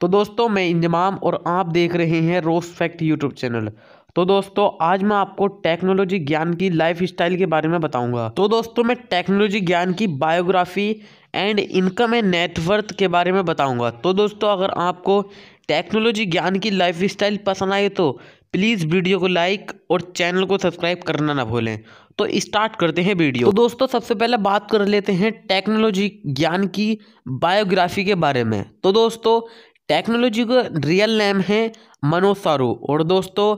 तो दोस्तों मैं इंजमाम और आप देख रहे हैं रोस फैक्ट यूट्यूब चैनल तो दोस्तों आज मैं आपको टेक्नोलॉजी ज्ञान की लाइफ स्टाइल के बारे में बताऊंगा तो दोस्तों मैं टेक्नोलॉजी ज्ञान की biography and income and net worth के बारे में बताऊंगा तो दोस्तों अगर आपको टेक्नोलॉजी ज्ञान की लाइफ स्टाइल पसंद आए तो प्लीज़ वीडियो को लाइक और चैनल को सब्सक्राइब करना ना भूलें तो स्टार्ट करते हैं वीडियो तो दोस्तों सबसे पहले बात कर लेते हैं टेक्नोलॉजी ज्ञान की बायोग्राफी के बारे में तो दोस्तों टेक्नोलॉजी का रियल नेम है मनोज सारू और दोस्तों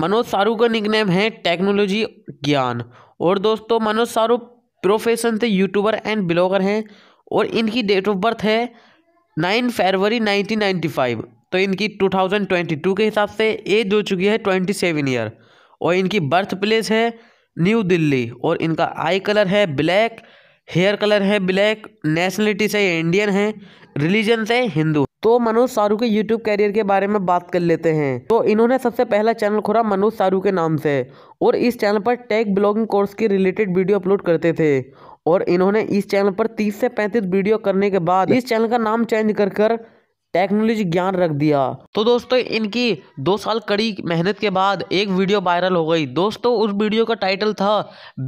मनोज सारू का निकनेम है टेक्नोलॉजी ज्ञान और दोस्तों मनोज सारू प्रोफेशन से यूट्यूबर एंड ब्लॉगर हैं और इनकी डेट ऑफ बर्थ है नाइन फरवरी नाइनटीन नाइन्टी फाइव तो इनकी टू थाउजेंड ट्वेंटी टू के हिसाब से एज हो चुकी है ट्वेंटी सेवन ईयर और इनकी बर्थ प्लेस है न्यू दिल्ली और इनका आई कलर है ब्लैक हेयर कलर है ब्लैक नेशनलिटी से इंडियन है रिलीजन से हिंदू तो मनोज सारू के यूट्यूब कैरियर के बारे में बात कर लेते हैं तो इन्होंने सबसे पहला चैनल खोला मनोज सारू के नाम से और इस चैनल पर टेक ब्लॉगिंग कोर्स के रिलेटेड वीडियो अपलोड करते थे और इन्होंने इस चैनल पर 30 से 35 वीडियो करने के बाद इस चैनल का नाम चेंज कर कर टेक्नोलॉजी ज्ञान रख दिया तो दोस्तों इनकी दो साल कड़ी मेहनत के बाद एक वीडियो वायरल हो गई दोस्तों उस वीडियो का टाइटल था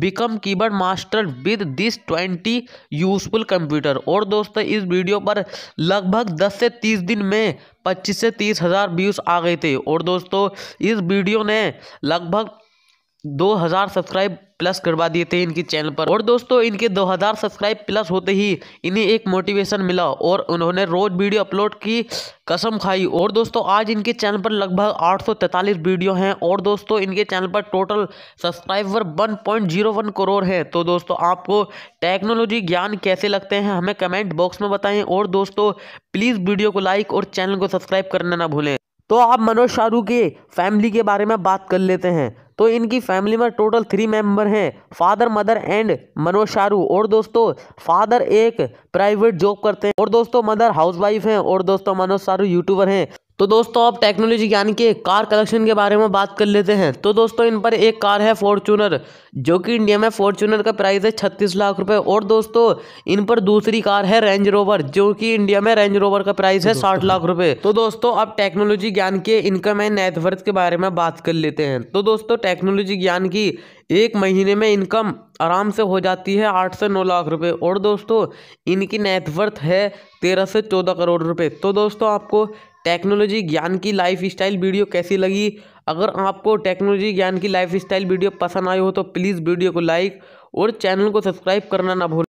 become keyboard master with this twenty useful computer और दोस्तों इस वीडियो पर लगभग 10 से 30 दिन में 25 से तीस हज़ार व्यूज़ आ गए थे और दोस्तों इस वीडियो ने लगभग दो हज़ार सब्सक्राइब प्लस करवा दिए थे इनके चैनल पर और दोस्तों इनके दो हज़ार सब्सक्राइब प्लस होते ही इन्हें एक मोटिवेशन मिला और उन्होंने रोज़ वीडियो अपलोड की कसम खाई और दोस्तों आज इनके चैनल पर लगभग 843 वीडियो हैं और दोस्तों इनके चैनल पर टोटल सब्सक्राइबर 1.01 करोड़ हैं तो दोस्तों आपको टेक्नोलॉजी ज्ञान कैसे लगते हैं हमें कमेंट बॉक्स में बताएं और दोस्तों प्लीज़ वीडियो को लाइक और चैनल को सब्सक्राइब करना ना भूलें तो आप मनोज शाहरुख के फैमिली के बारे में बात कर लेते हैं तो इनकी फैमिली में टोटल थ्री मेंबर हैं father mother and Manoj Shahrukh और दोस्तों फादर एक प्राइवेट जॉब करते हैं और दोस्तों मदर हाउसवाइफ हैं और दोस्तों मनोज शाहरुख यूट्यूबर हैं तो दोस्तों अब टेक्नोलॉजी ज्ञान के कार कलेक्शन के बारे में बात कर लेते हैं तो दोस्तों इन पर एक कार है फॉर्चूनर जो कि इंडिया में फॉर्चूनर का प्राइस है छत्तीस लाख रुपए और दोस्तों इन पर दूसरी कार है रेंज रोवर जो कि इंडिया में रेंज रोवर का प्राइस है साठ लाख रुपए तो दोस्तों अब टेक्नोलॉजी ज्ञान के इनकम एंड नेटवर्थ के बारे में बात कर लेते हैं तो दोस्तों टेक्नोलॉजी ज्ञान की एक महीने में इनकम आराम से हो जाती है आठ से नौ लाख रुपए और दोस्तों इनकी नेटवर्थ है तेरह से चौदह करोड़ रुपए तो दोस्तों आपको टेक्नोलॉजी ज्ञान की लाइफ स्टाइल वीडियो कैसी लगी अगर आपको टेक्नोलॉजी ज्ञान की लाइफ स्टाइल वीडियो पसंद आई हो तो प्लीज़ वीडियो को लाइक और चैनल को सब्सक्राइब करना ना भूल